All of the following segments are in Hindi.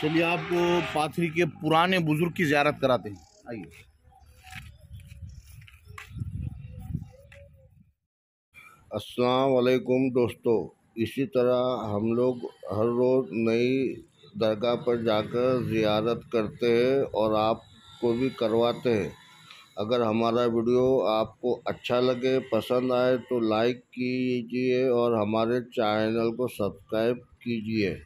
चलिए आपको पाथरी के पुराने बुजुर्ग की ज्यारत कराते हैं आइए असलकुम दोस्तों इसी तरह हम लोग हर रोज़ नई दरगाह पर जाकर ज़ियारत करते हैं और आपको भी करवाते हैं अगर हमारा वीडियो आपको अच्छा लगे पसंद आए तो लाइक कीजिए और हमारे चैनल को सब्सक्राइब कीजिए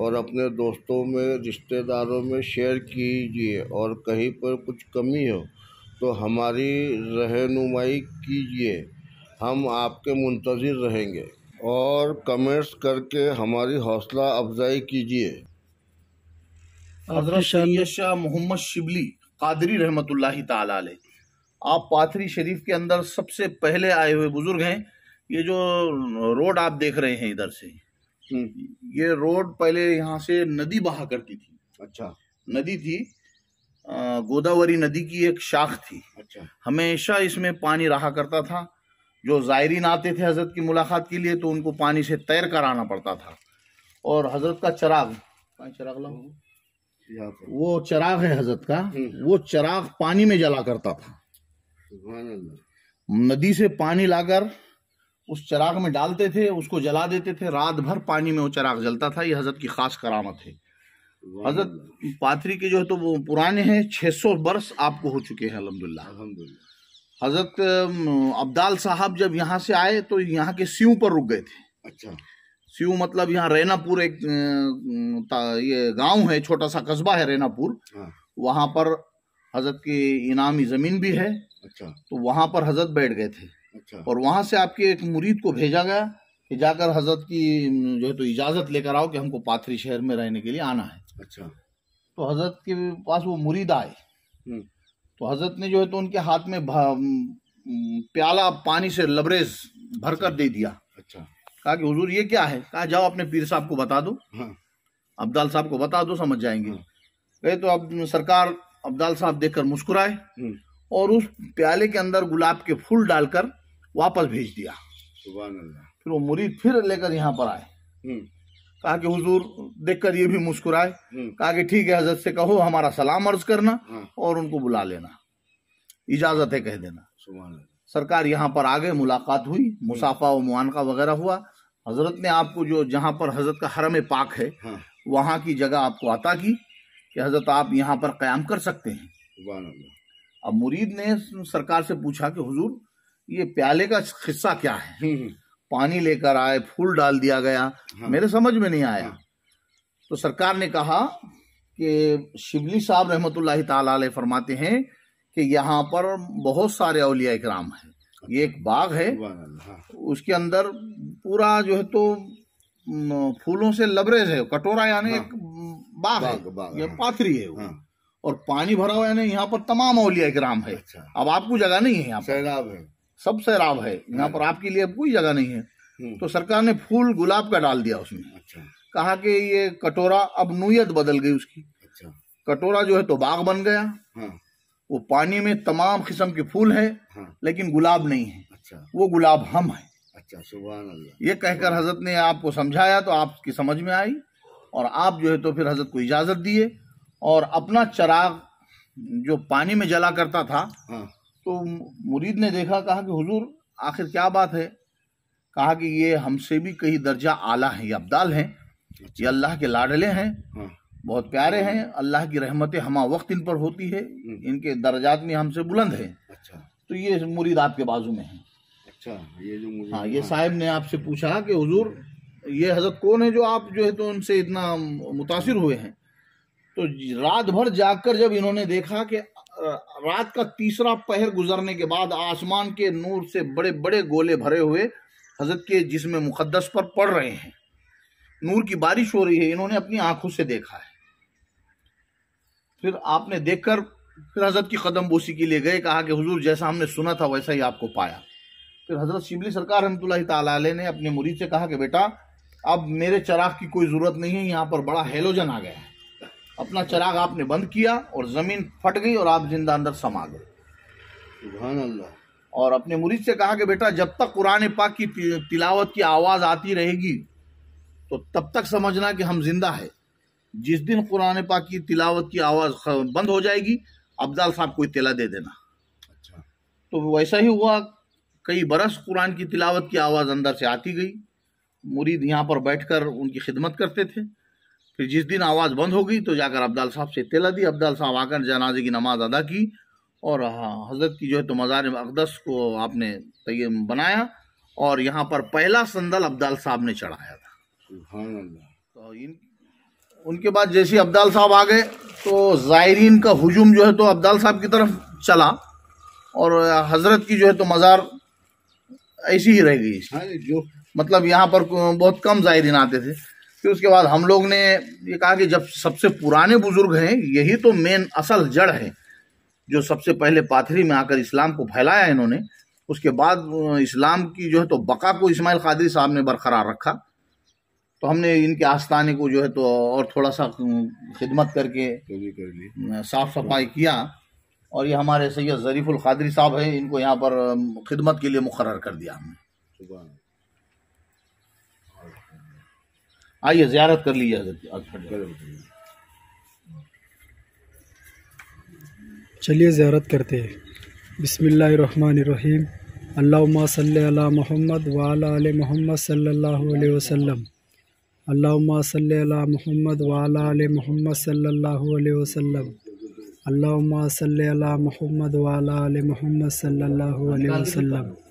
और अपने दोस्तों में रिश्तेदारों में शेयर कीजिए और कहीं पर कुछ कमी हो तो हमारी रहनुमाई कीजिए हम आपके मुंतज़र रहेंगे और कमेंट्स करके हमारी हौसला अफजाई कीजिए शाह मोहम्मद शिबली कादरी रहमत ताल आप पाथरी शरीफ के अंदर सबसे पहले आए हुए बुज़ुर्ग हैं ये जो रोड आप देख रहे हैं इधर से ये रोड पहले यहाँ से नदी बहा करती थी अच्छा नदी थी गोदावरी नदी की एक शाख थी अच्छा हमेशा इसमें पानी रहा करता था जो ज़ायरीन आते थे हज़रत की मुलाकात के लिए तो उनको पानी से तैर कर आना पड़ता था और हज़रत का चराग चराग वो चराग है हज़रत का हम्म। वो चराग पानी में जला करता था नदी से पानी लाकर उस चराग में डालते थे उसको जला देते थे रात भर पानी में वो चराग जलता था ये हजरत की खास करामत है हजरत पाथरी के जो है तो वो पुराने हैं 600 वर्ष आपको हो चुके हैं अलहमदिल्ला हजरत अब्दाल साहब जब यहाँ से आए तो यहाँ के सीऊ पर रुक गए थे अच्छा सीऊ मतलब यहाँ रैनापुर एक ये गांव है छोटा सा कस्बा है रैनापुर हाँ। वहाँ पर हजरत की इनामी ज़मीन भी है अच्छा तो वहाँ पर हजरत बैठ गए थे अच्छा। और वहाँ से आपके एक मुरीद को भेजा गया कि जाकर हजरत की जो है तो इजाज़त लेकर आओ कि हमको पाथरी शहर में रहने के लिए आना है अच्छा तो हजरत के पास वो मुरीद आए हम्म। तो हजरत ने जो है तो उनके हाथ में प्याला पानी से लबरेज भरकर दे दिया अच्छा कहा कि हुजूर ये क्या है कहा जाओ अपने पीर साहब को बता दो हाँ। अब्दाल साहब को बता दो समझ जाएंगे हाँ। तो अब सरकार अब्दाल साहब देखकर मुस्कुराए हम्म। और उस प्याले के अंदर गुलाब के फूल डालकर वापस भेज दिया फिर वो मुरीद फिर लेकर यहाँ पर आए हम्म। कहा कि हुजूर देखकर ये भी मुस्कुराए हम्म। कहा कि ठीक है हजरत से कहो हमारा सलाम अर्ज करना हाँ। और उनको बुला लेना इजाजत है कह देना सरकार यहाँ पर आ गए मुलाकात हुई हम्म। मुसाफा व मुआनका वगैरह हुआ हजरत ने आपको जो जहाँ पर हजरत का हरम पाक है हाँ। वहाँ की जगह आपको अता की कि हजरत आप यहाँ पर क्याम कर सकते हैं अब मुरीद ने सरकार से पूछा कि हुजूर ये प्याले का हिस्सा क्या है पानी लेकर आए फूल डाल दिया गया हाँ। मेरे समझ में नहीं आया हाँ। तो सरकार ने कहा कि शिवली साहब रहमत फरमाते हैं कि यहाँ पर बहुत सारे अलिया इकराम है ये एक बाग है हाँ। उसके अंदर पूरा जो है तो फूलों से लबरेज है कटोरा यानी हाँ। एक बाग, बाग है बाग, ये हाँ। पाथरी है हाँ। और पानी भरा हुआ यानी यहाँ पर तमाम अलिया इकराम है अच्छा। अब आपको जगह नहीं है यहाँ सैलाब है सबसे सैराब है यहाँ पर आपके लिए कोई जगह नहीं है हम्म। तो सरकार ने फूल गुलाब का डाल दिया उसमें अच्छा। कहा कि ये कटोरा अब नुयत बदल गई उसकी अच्छा। कटोरा जो है तो बाग बन गया हाँ। वो पानी में तमाम किस्म के फूल है हाँ। लेकिन गुलाब नहीं है अच्छा। वो गुलाब हम है अच्छा सुबह ये कहकर हजरत ने आपको समझाया तो आपकी समझ में आई और आप जो है तो फिर हजरत को इजाजत दिए और अपना चराग जो पानी में जला करता था हाँ। तो मुरीद ने देखा कहा कि हुजूर आखिर क्या बात है कहा कि ये हमसे भी कहीं दर्जा आला है ये अब्दाल हैं ये अल्लाह के लाडले हैं हाँ। बहुत प्यारे हैं अल्लाह की रहमतें हम वक्त इन पर होती है हम्म। इनके दर्जात में हमसे बुलंद है अच्छा तो ये मुरीद आपके बाजू में है अच्छा ये जो मुरीद हाँ ये हाँ। साहिब ने आपसे पूछा कि हुजूर ये हजरत कौन है जो आप जो है तो उनसे इतना मुतासर हुए हैं तो रात भर जाकर जब इन्होंने देखा कि रात का तीसरा पहर गुजरने के बाद आसमान के नूर से बड़े बड़े गोले भरे हुए हजरत के जिसमे मुकदस पर पड़ रहे हैं नूर की बारिश हो रही है इन्होंने अपनी आंखों से देखा है फिर आपने देखकर फिर हजरत की कदम बोसी के लिए गए कहा कि हुजूर जैसा हमने सुना था वैसा ही आपको पाया फिर हजरत शिबली सरकार रहमत ने अपने मुरीद से कहा कि बेटा अब मेरे चराग की कोई ज़रूरत नहीं है यहाँ पर बड़ा हेलोजन आ गया है अपना चराग आपने बंद किया और ज़मीन फट गई और आप जिंदा अंदर समा गए अल्लाह और अपने मुरीद से कहा कि बेटा जब तक कुरान पाक की तिलावत की आवाज़ आती रहेगी तो तब तक समझना कि हम जिंदा है जिस दिन कुरान पाक की तिलावत की आवाज़ बंद हो जाएगी अब्दाल साहब कोई तिला दे देना अच्छा तो वैसा ही हुआ कई बरस कुरान की तिलावत की आवाज़ अंदर से आती गई मुरीद यहाँ पर बैठकर उनकी खिदमत करते थे फिर जिस दिन आवाज़ बंद हो गई तो जाकर अब्दाल साहब से इतला दी अब्दाल साहब आकर जनाजे की नमाज अदा की और हाँ, हज़रत की जो है तो मज़ार अकदस को आपने तय बनाया और यहाँ पर पहला संदल अब्दाल साहब ने चढ़ाया था तो इन उनके बाद जैसे अब्दाल साहब आ गए तो ज़ायरीन का हजूम जो है तो अब्दाल साहब की तरफ चला और हज़रत की जो है तो मज़ार ऐसी ही रह गई हाँ, जो मतलब यहाँ पर बहुत कम ज़ायरीन आते थे फिर उसके बाद हम लोग ने ये कहा कि जब सबसे पुराने बुजुर्ग हैं यही तो मेन असल जड़ है जो सबसे पहले पाथरी में आकर इस्लाम को फैलाया इन्होंने उसके बाद इस्लाम की जो है तो बका को इस्माइल कादरी साहब ने बरकरार रखा तो हमने इनके आस्थाने को जो है तो और थोड़ा सा खिदमत करके तो साफ सफाई किया और ये हमारे सैयद ज़रीफ़ुल ख़ादरी साहब है इनको यहाँ पर खिदमत के लिए मुकर कर दिया हमने आइए जियारत कर लीजिए हजरत चलिए ज्यारत करते हैं बिसमीम अल्लाहुम्मा सल अला मोहम्मद वाला आल मोहम्मद सल्लल्लाहु अलैहि वसल्लम अल्लाहुम्मा सल्ली अला मोहम्मद वाला आल मोहम्मद सल्लल्लाहु अलैहि वसल्लम अल्लाहुम्मा अला मोहम्मद वाला आल मोहम्मद सल्लल्लाहु अलैहि वसल्लम